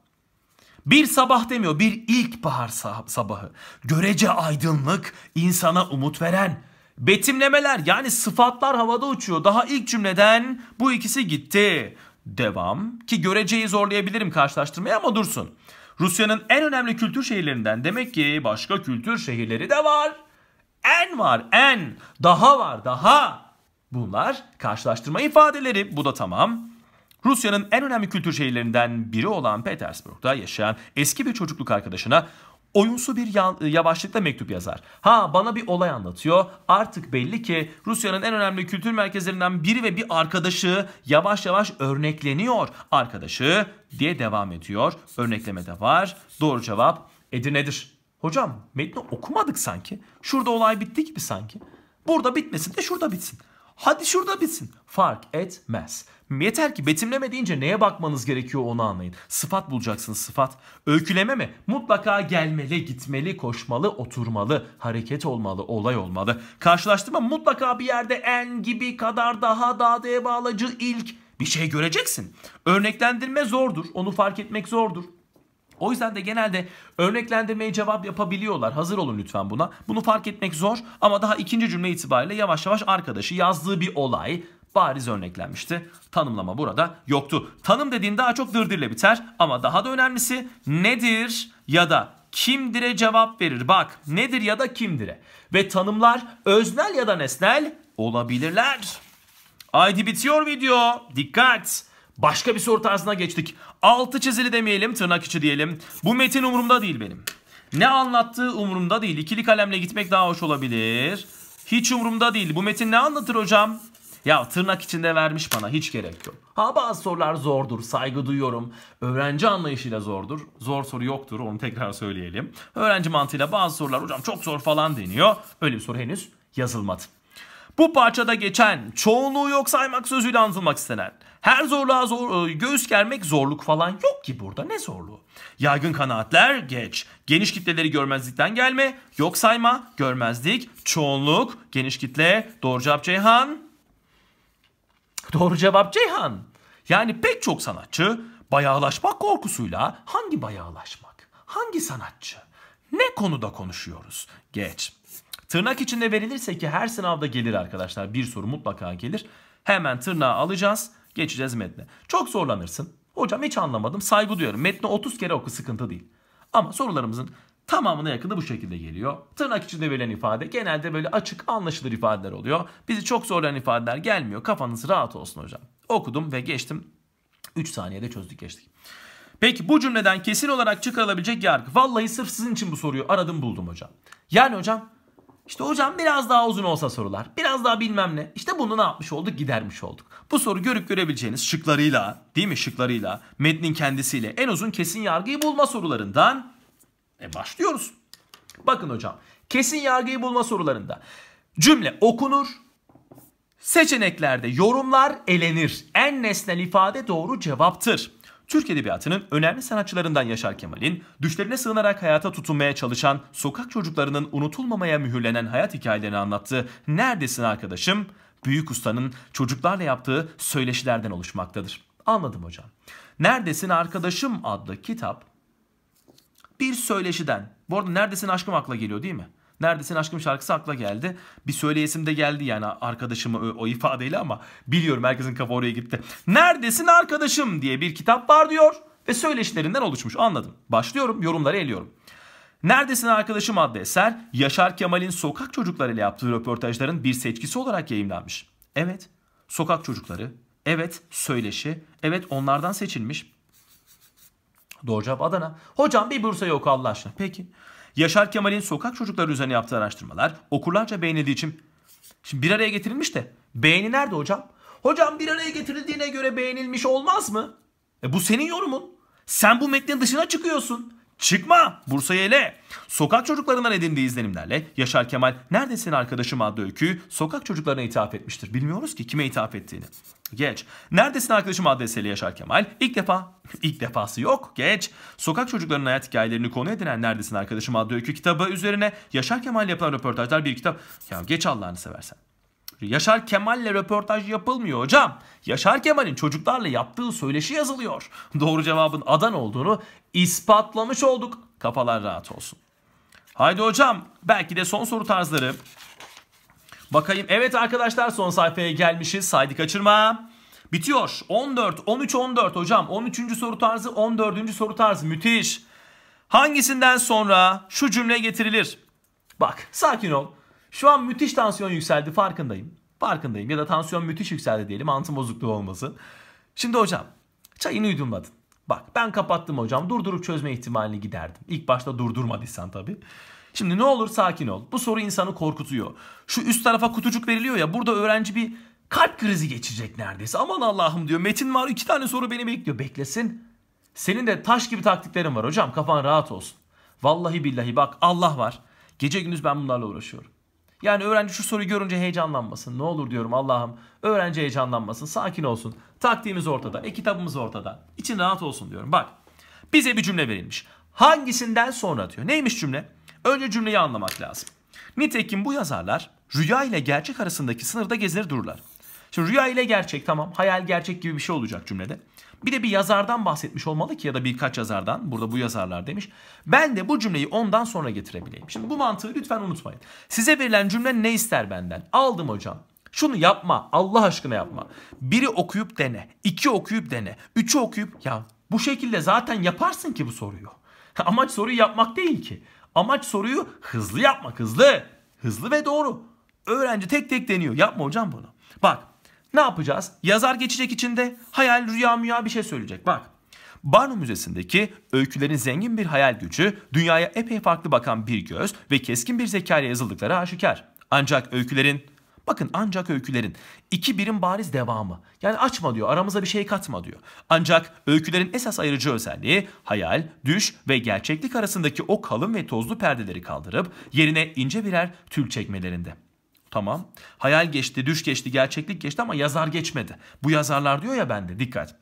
Bir sabah demiyor bir ilkbahar sabahı. Görece aydınlık insana umut veren Betimlemeler yani sıfatlar havada uçuyor. Daha ilk cümleden bu ikisi gitti. Devam ki göreceği zorlayabilirim karşılaştırmaya ama dursun. Rusya'nın en önemli kültür şehirlerinden demek ki başka kültür şehirleri de var. En var en daha var daha. Bunlar karşılaştırma ifadeleri bu da tamam. Rusya'nın en önemli kültür şehirlerinden biri olan Petersburg'da yaşayan eski bir çocukluk arkadaşına Oyumsu bir e, yavaşlıkla mektup yazar. Ha bana bir olay anlatıyor. Artık belli ki Rusya'nın en önemli kültür merkezlerinden biri ve bir arkadaşı yavaş yavaş örnekleniyor. Arkadaşı diye devam ediyor. Örnekleme de var. Doğru cevap Edirne'dir. Hocam metni okumadık sanki. Şurada olay bitti gibi sanki. Burada bitmesin de şurada bitsin. Hadi şurada bitsin. Fark etmez. Yeter ki betimleme deyince neye bakmanız gerekiyor onu anlayın. Sıfat bulacaksınız sıfat. Öyküleme mi? Mutlaka gelmeli, gitmeli, koşmalı, oturmalı, hareket olmalı, olay olmalı. Karşılaştırma mutlaka bir yerde en gibi kadar daha daha diye bağlacı ilk bir şey göreceksin. Örneklendirme zordur. Onu fark etmek zordur. O yüzden de genelde örneklendirmeye cevap yapabiliyorlar. Hazır olun lütfen buna. Bunu fark etmek zor ama daha ikinci cümle itibariyle yavaş yavaş arkadaşı yazdığı bir olay bariz örneklenmişti. Tanımlama burada yoktu. Tanım dediğin daha çok dırdirle biter ama daha da önemlisi nedir ya da kimdire cevap verir. Bak nedir ya da kimdire. Ve tanımlar öznel ya da nesnel olabilirler. Haydi bitiyor video. Dikkat. Başka bir soru tarzına geçtik. Altı çizili demeyelim tırnak içi diyelim. Bu metin umurumda değil benim. Ne anlattığı umurumda değil. İkili kalemle gitmek daha hoş olabilir. Hiç umurumda değil. Bu metin ne anlatır hocam? Ya tırnak içinde vermiş bana hiç gerek yok. Ha bazı sorular zordur saygı duyuyorum. Öğrenci anlayışıyla zordur. Zor soru yoktur onu tekrar söyleyelim. Öğrenci mantığıyla bazı sorular hocam çok zor falan deniyor. Öyle bir soru henüz yazılmadı. Bu parçada geçen çoğunluğu yok saymak sözüyle anlatılmak istenen her zorluğa zor, e, göğüs germek zorluk falan yok ki burada. Ne zorluğu? Yaygın kanaatler geç. Geniş kitleleri görmezlikten gelme. Yok sayma, görmezlik, çoğunluk, geniş kitle. Doğru cevap Ceyhan. Doğru cevap Ceyhan. Yani pek çok sanatçı bayağılaşmak korkusuyla hangi bayağılaşmak? Hangi sanatçı? Ne konuda konuşuyoruz? Geç. Tırnak içinde verilirse ki her sınavda gelir arkadaşlar. Bir soru mutlaka gelir. Hemen tırnağı alacağız Geçeceğiz metne. Çok zorlanırsın. Hocam hiç anlamadım. Saygı duyuyorum. Metni 30 kere oku sıkıntı değil. Ama sorularımızın tamamına yakında bu şekilde geliyor. Tırnak içinde verilen ifade genelde böyle açık anlaşılır ifadeler oluyor. Bizi çok zorlayan ifadeler gelmiyor. Kafanız rahat olsun hocam. Okudum ve geçtim. 3 saniyede çözdük geçtik. Peki bu cümleden kesin olarak çıkarılabilecek yargı. Vallahi sırf sizin için bu soruyu aradım buldum hocam. Yani hocam işte hocam biraz daha uzun olsa sorular. Biraz daha bilmem ne. İşte bunu ne yapmış olduk? Gidermiş olduk. Bu soru görüp görebileceğiniz şıklarıyla, değil mi? Şıklarıyla, metnin kendisiyle en uzun kesin yargıyı bulma sorularından e başlıyoruz. Bakın hocam, kesin yargıyı bulma sorularında cümle okunur, seçeneklerde yorumlar elenir. En nesnel ifade doğru cevaptır. Türk Edebiyatı'nın önemli sanatçılarından Yaşar Kemal'in düşlerine sığınarak hayata tutunmaya çalışan sokak çocuklarının unutulmamaya mühürlenen hayat hikayelerini anlattığı Neredesin arkadaşım? Büyük ustanın çocuklarla yaptığı söyleşilerden oluşmaktadır. Anladım hocam. Neredesin arkadaşım adlı kitap bir söyleşiden. Bu arada neredesin aşkım akla geliyor değil mi? Neredesin aşkım şarkısı akla geldi. Bir söyleyesim de geldi yani arkadaşımı o, o ifadeyle ama biliyorum herkesin kafa oraya gitti. Neredesin arkadaşım diye bir kitap var diyor ve söyleşilerinden oluşmuş anladım. Başlıyorum yorumları eliyorum. Neredesin Arkadaşım adlı eser Yaşar Kemal'in sokak çocuklarıyla yaptığı röportajların bir seçkisi olarak yayımlanmış. Evet, sokak çocukları, evet söyleşi, evet onlardan seçilmiş. Doğru cevap Adana. Hocam bir Bursa yok Allah aşkına. Peki. Yaşar Kemal'in sokak çocukları üzerine yaptığı araştırmalar okurlarca beğenildiği için şimdi bir araya getirilmiş de beğeni nerede hocam? Hocam bir araya getirildiğine göre beğenilmiş olmaz mı? E bu senin yorumun. Sen bu metnin dışına çıkıyorsun. Çıkma Bursa'yı ele. Sokak çocuklarından edindiği izlenimlerle Yaşar Kemal Neredesin Arkadaşım adlı öyküyü sokak çocuklarına ithaf etmiştir. Bilmiyoruz ki kime ithaf ettiğini. Geç. Neredesin Arkadaşım adlı eseri Yaşar Kemal ilk defa, ilk defası yok geç. Sokak çocuklarının hayat hikayelerini konu edinen Neredesin Arkadaşım adlı öykü kitabı üzerine Yaşar Kemal yapılan röportajlar bir kitap. Ya geç Allah'ını seversen. Yaşar Kemal'le röportaj yapılmıyor hocam. Yaşar Kemal'in çocuklarla yaptığı söyleşi yazılıyor. Doğru cevabın Adan olduğunu ispatlamış olduk. Kafalar rahat olsun. Haydi hocam belki de son soru tarzları. Bakayım. Evet arkadaşlar son sayfaya gelmişiz. Saydı kaçırma. Bitiyor. 14, 13, 14 hocam. 13. soru tarzı, 14. soru tarzı. Müthiş. Hangisinden sonra şu cümle getirilir? Bak sakin ol. Şu an müthiş tansiyon yükseldi farkındayım. Farkındayım ya da tansiyon müthiş yükseldi diyelim antın bozukluğu olması. Şimdi hocam çayını yudumladın. Bak ben kapattım hocam durdurup çözme ihtimalini giderdim. İlk başta durdurmadıysan tabi. Şimdi ne olur sakin ol. Bu soru insanı korkutuyor. Şu üst tarafa kutucuk veriliyor ya burada öğrenci bir kalp krizi geçecek neredeyse. Aman Allah'ım diyor metin var iki tane soru beni bekliyor. Beklesin. Senin de taş gibi taktiklerin var hocam kafan rahat olsun. Vallahi billahi bak Allah var. Gece gündüz ben bunlarla uğraşıyorum. Yani öğrenci şu soruyu görünce heyecanlanmasın. Ne olur diyorum Allah'ım. Öğrenci heyecanlanmasın. Sakin olsun. Taktiğimiz ortada. E kitabımız ortada. İçin rahat olsun diyorum. Bak bize bir cümle verilmiş. Hangisinden sonra diyor. Neymiş cümle? Önce cümleyi anlamak lazım. Nitekim bu yazarlar rüya ile gerçek arasındaki sınırda gezinir dururlar. Şimdi rüya ile gerçek tamam. Hayal gerçek gibi bir şey olacak cümlede. Bir de bir yazardan bahsetmiş olmalı ki ya da birkaç yazardan. Burada bu yazarlar demiş. Ben de bu cümleyi ondan sonra getirebileyim. Şimdi bu mantığı lütfen unutmayın. Size verilen cümle ne ister benden? Aldım hocam. Şunu yapma. Allah aşkına yapma. Biri okuyup dene. iki okuyup dene. Üçü okuyup ya bu şekilde zaten yaparsın ki bu soruyu. Amaç soruyu yapmak değil ki. Amaç soruyu hızlı yapmak hızlı. Hızlı ve doğru. Öğrenci tek tek deniyor. Yapma hocam bunu. Bak ne yapacağız? Yazar geçecek içinde hayal, rüya, müya bir şey söyleyecek. Bak. Barnum Müzesi'ndeki öykülerin zengin bir hayal gücü, dünyaya epey farklı bakan bir göz ve keskin bir zekayla yazıldıkları aşikar. Ancak öykülerin Bakın ancak öykülerin iki birim bariz devamı. Yani açma diyor aramıza bir şey katma diyor. Ancak öykülerin esas ayırıcı özelliği hayal, düş ve gerçeklik arasındaki o kalın ve tozlu perdeleri kaldırıp yerine ince birer tül çekmelerinde. Tamam. Hayal geçti, düş geçti, gerçeklik geçti ama yazar geçmedi. Bu yazarlar diyor ya bende dikkat.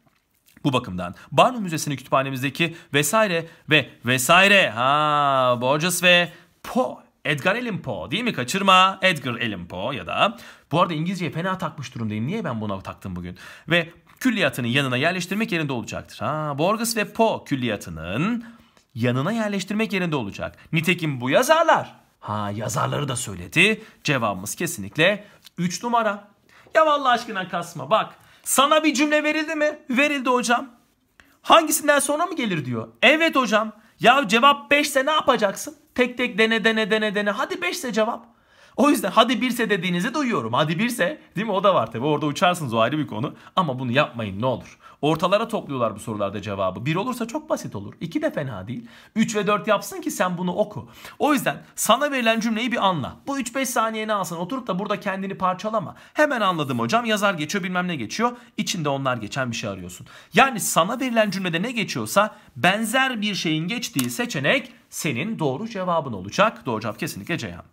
Bu bakımdan Barnum Müzesi'nin kütüphanemizdeki vesaire ve vesaire ha Borges ve Poe, Edgar Allan Poe değil mi? Kaçırma Edgar Allan Poe ya da. Bu arada İngilizceye fena takmış durumdayım. Niye ben buna taktım bugün? Ve külliyatının yanına yerleştirmek yerinde olacaktır. Ha, Borges ve Poe külliyatının yanına yerleştirmek yerinde olacak. Nitekim bu yazarlar Ha yazarları da söyledi. Cevabımız kesinlikle 3 numara. Ya vallahi aşkına kasma bak. Sana bir cümle verildi mi? Verildi hocam. Hangisinden sonra mı gelir diyor. Evet hocam. Ya cevap 5 ne yapacaksın? Tek tek dene dene dene dene. Hadi 5 cevap. O yüzden hadi birse dediğinizi duyuyorum. Hadi birse değil mi? O da var tabi Orada uçarsınız o ayrı bir konu. Ama bunu yapmayın ne olur. Ortalara topluyorlar bu sorularda cevabı. Bir olursa çok basit olur. İki de fena değil. Üç ve dört yapsın ki sen bunu oku. O yüzden sana verilen cümleyi bir anla. Bu üç beş saniyeni alsın. Oturup da burada kendini parçalama. Hemen anladım hocam. Yazar geçiyor bilmem ne geçiyor. İçinde onlar geçen bir şey arıyorsun. Yani sana verilen cümlede ne geçiyorsa benzer bir şeyin geçtiği seçenek senin doğru cevabın olacak. Doğru cevap kesinlikle Ceyhan.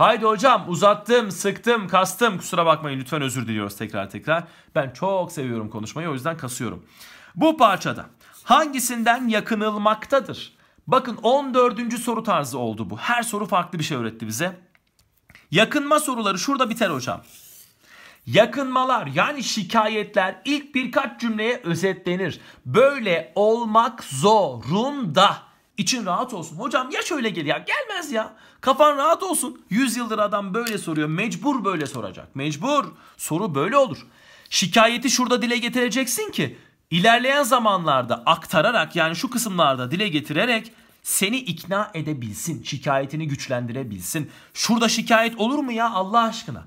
Haydi hocam uzattım, sıktım, kastım. Kusura bakmayın lütfen özür diliyoruz tekrar tekrar. Ben çok seviyorum konuşmayı o yüzden kasıyorum. Bu parçada hangisinden yakınılmaktadır? Bakın 14. soru tarzı oldu bu. Her soru farklı bir şey öğretti bize. Yakınma soruları şurada biter hocam. Yakınmalar yani şikayetler ilk birkaç cümleye özetlenir. Böyle olmak zorunda. İçin rahat olsun. Hocam ya şöyle gel ya gelmez ya. Kafan rahat olsun. 100 yıldır adam böyle soruyor. Mecbur böyle soracak. Mecbur. Soru böyle olur. Şikayeti şurada dile getireceksin ki ilerleyen zamanlarda aktararak yani şu kısımlarda dile getirerek seni ikna edebilsin. Şikayetini güçlendirebilsin. Şurada şikayet olur mu ya Allah aşkına?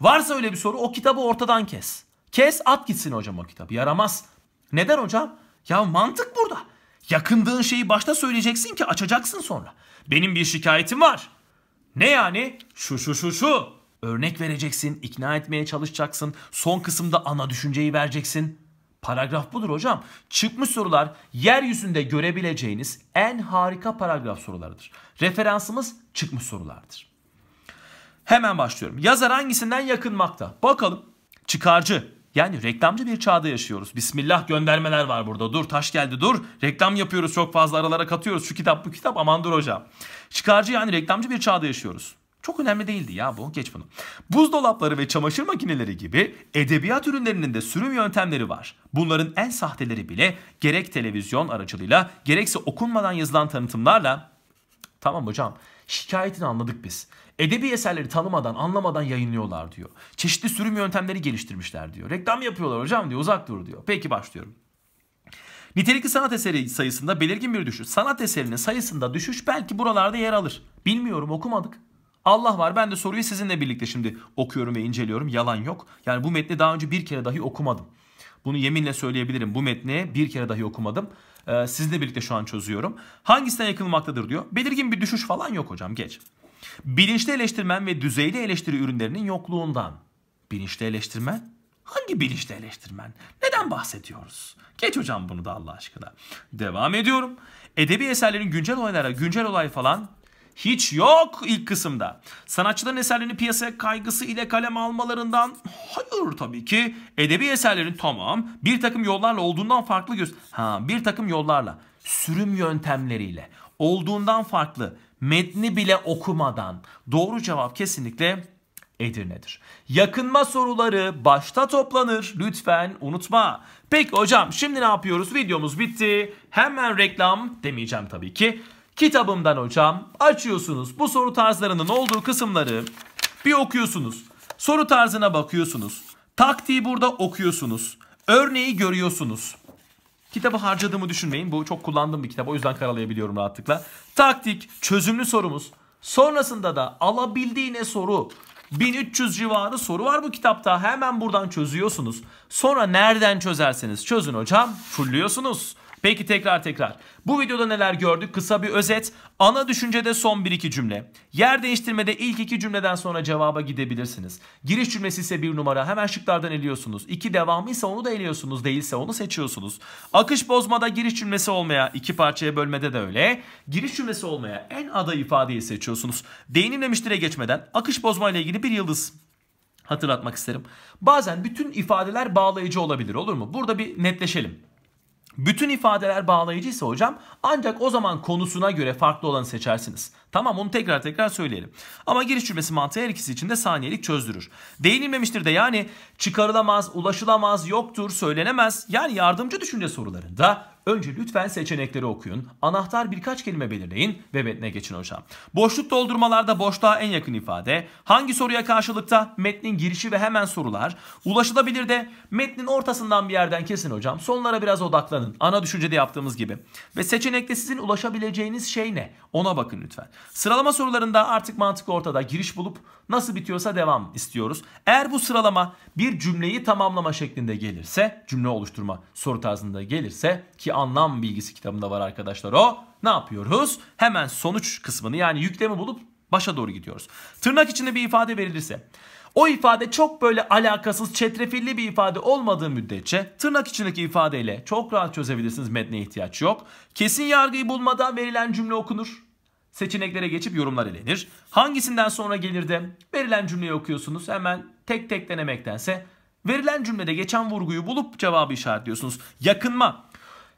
Varsa öyle bir soru o kitabı ortadan kes. Kes at gitsin hocam o kitabı. Yaramaz. Neden hocam? Ya mantık burada. Yakındığın şeyi başta söyleyeceksin ki açacaksın sonra. Benim bir şikayetim var. Ne yani? Şu şu şu şu. Örnek vereceksin, ikna etmeye çalışacaksın. Son kısımda ana düşünceyi vereceksin. Paragraf budur hocam. Çıkmış sorular yeryüzünde görebileceğiniz en harika paragraf sorularıdır. Referansımız çıkmış sorulardır. Hemen başlıyorum. Yazar hangisinden yakınmakta? Bakalım. Çıkarcı, yani reklamcı bir çağda yaşıyoruz. Bismillah göndermeler var burada. Dur taş geldi dur. Reklam yapıyoruz çok fazla aralara katıyoruz. Şu kitap bu kitap aman dur hocam. Çıkarcı yani reklamcı bir çağda yaşıyoruz. Çok önemli değildi ya bu geç bunu. Buzdolapları ve çamaşır makineleri gibi edebiyat ürünlerinin de sürüm yöntemleri var. Bunların en sahteleri bile gerek televizyon aracılığıyla gerekse okunmadan yazılan tanıtımlarla tamam hocam Şikayetini anladık biz. Edebi eserleri tanımadan, anlamadan yayınlıyorlar diyor. Çeşitli sürüm yöntemleri geliştirmişler diyor. Reklam yapıyorlar hocam diyor, uzak dur diyor. Peki başlıyorum. Nitelikli sanat eseri sayısında belirgin bir düşüş. Sanat eserinin sayısında düşüş belki buralarda yer alır. Bilmiyorum okumadık. Allah var ben de soruyu sizinle birlikte şimdi okuyorum ve inceliyorum. Yalan yok. Yani bu metni daha önce bir kere dahi okumadım. Bunu yeminle söyleyebilirim. Bu metni bir kere dahi okumadım. Ee, sizle birlikte şu an çözüyorum. Hangisine yakınmaktadır diyor. Belirgin bir düşüş falan yok hocam geç. Bilinçli eleştirmen ve düzeyli eleştiri ürünlerinin yokluğundan. Bilinçli eleştirmen Hangi bilinçli eleştirmen? Neden bahsediyoruz? Geç hocam bunu da Allah aşkına. Devam ediyorum. Edebi eserlerin güncel olaylara, güncel olay falan hiç yok ilk kısımda. Sanatçıların eserlerini piyasaya kaygısı ile kalem almalarından hayır tabii ki edebi eserlerin tamam bir takım yollarla olduğundan farklı göz ha bir takım yollarla sürüm yöntemleriyle olduğundan farklı metni bile okumadan doğru cevap kesinlikle Edirne'dir. Yakınma soruları başta toplanır. Lütfen unutma. Peki hocam şimdi ne yapıyoruz? Videomuz bitti. Hemen reklam demeyeceğim tabii ki. Kitabımdan hocam açıyorsunuz. Bu soru tarzlarının olduğu kısımları bir okuyorsunuz. Soru tarzına bakıyorsunuz. Taktiği burada okuyorsunuz. Örneği görüyorsunuz. Kitabı harcadığımı düşünmeyin. Bu çok kullandığım bir kitap. O yüzden karalayabiliyorum rahatlıkla. Taktik, çözümlü sorumuz. Sonrasında da alabildiğine soru. 1300 civarı soru var bu kitapta. Hemen buradan çözüyorsunuz. Sonra nereden çözerseniz çözün hocam. Fulluyorsunuz. Peki tekrar tekrar. Bu videoda neler gördük? Kısa bir özet. Ana düşüncede son 1-2 cümle. Yer değiştirmede ilk iki cümleden sonra cevaba gidebilirsiniz. Giriş cümlesi ise bir numara. Hemen şıklardan eliyorsunuz. İki devamı ise onu da eliyorsunuz. Değilse onu seçiyorsunuz. Akış bozmada giriş cümlesi olmaya iki parçaya bölmede de öyle. Giriş cümlesi olmaya en ada ifadeyi seçiyorsunuz. Değinimlemiştire geçmeden akış bozmayla ilgili bir yıldız hatırlatmak isterim. Bazen bütün ifadeler bağlayıcı olabilir olur mu? Burada bir netleşelim. Bütün ifadeler bağlayıcıysa hocam ancak o zaman konusuna göre farklı olanı seçersiniz. Tamam onu tekrar tekrar söyleyelim. Ama giriş cümlesi mantığı her ikisi için de saniyelik çözdürür. Değinilmemiştir de yani çıkarılamaz, ulaşılamaz, yoktur, söylenemez. Yani yardımcı düşünce sorularında Önce lütfen seçenekleri okuyun. Anahtar birkaç kelime belirleyin ve metne geçin hocam. Boşluk doldurmalarda boşluğa en yakın ifade. Hangi soruya karşılıkta? Metnin girişi ve hemen sorular. Ulaşılabilir de metnin ortasından bir yerden kesin hocam. Sonlara biraz odaklanın. Ana düşüncede yaptığımız gibi. Ve seçenekte sizin ulaşabileceğiniz şey ne? Ona bakın lütfen. Sıralama sorularında artık mantık ortada. Giriş bulup nasıl bitiyorsa devam istiyoruz. Eğer bu sıralama bir cümleyi tamamlama şeklinde gelirse, cümle oluşturma soru tarzında gelirse ki anlam bilgisi kitabında var arkadaşlar o. Ne yapıyoruz? Hemen sonuç kısmını yani yüklemi bulup başa doğru gidiyoruz. Tırnak içinde bir ifade verilirse o ifade çok böyle alakasız, çetrefilli bir ifade olmadığı müddetçe tırnak içindeki ifadeyle çok rahat çözebilirsiniz. Metne ihtiyaç yok. Kesin yargıyı bulmadan verilen cümle okunur. Seçeneklere geçip yorumlar elenir. Hangisinden sonra gelir de verilen cümleyi okuyorsunuz. Hemen tek tek denemektense verilen cümlede geçen vurguyu bulup cevabı işaretliyorsunuz. Yakınma,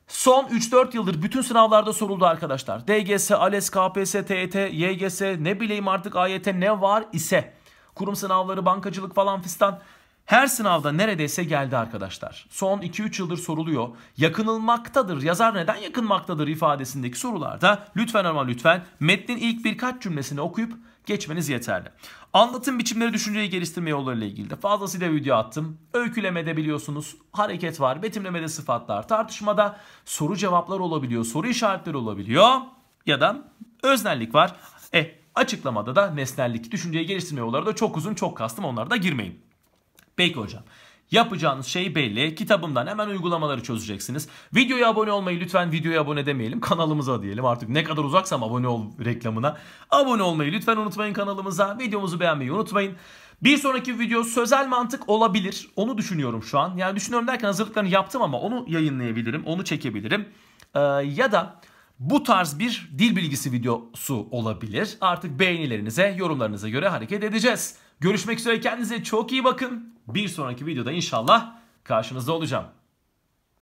Son 3-4 yıldır bütün sınavlarda soruldu arkadaşlar. DGS, ALES, KPSS, TET, YGS ne bileyim artık AYT ne var ise. Kurum sınavları, bankacılık falan fistan. Her sınavda neredeyse geldi arkadaşlar. Son 2-3 yıldır soruluyor. Yakınılmaktadır. Yazar neden yakınmaktadır ifadesindeki sorularda lütfen ama lütfen metnin ilk birkaç cümlesini okuyup geçmeniz yeterli. Anlatım biçimleri düşünceyi geliştirme yollarıyla ilgili de fazlasıyla video attım. Öykülemede biliyorsunuz hareket var, betimlemede sıfatlar, tartışmada soru cevaplar olabiliyor, soru işaretleri olabiliyor ya da öznellik var. E açıklamada da nesnellik, düşünceyi geliştirme yolları da çok uzun çok kastım onlara da girmeyin. Peki hocam. Yapacağınız şey belli. Kitabımdan hemen uygulamaları çözeceksiniz. Videoya abone olmayı lütfen videoya abone demeyelim. Kanalımıza diyelim artık ne kadar uzaksam abone ol reklamına. Abone olmayı lütfen unutmayın kanalımıza. Videomuzu beğenmeyi unutmayın. Bir sonraki video sözel mantık olabilir. Onu düşünüyorum şu an. Yani düşünüyorum derken hazırlıklarını yaptım ama onu yayınlayabilirim. Onu çekebilirim. Ee, ya da bu tarz bir dil bilgisi videosu olabilir. Artık beğenilerinize, yorumlarınıza göre hareket edeceğiz. Görüşmek üzere kendinize çok iyi bakın. Bir sonraki videoda inşallah karşınızda olacağım.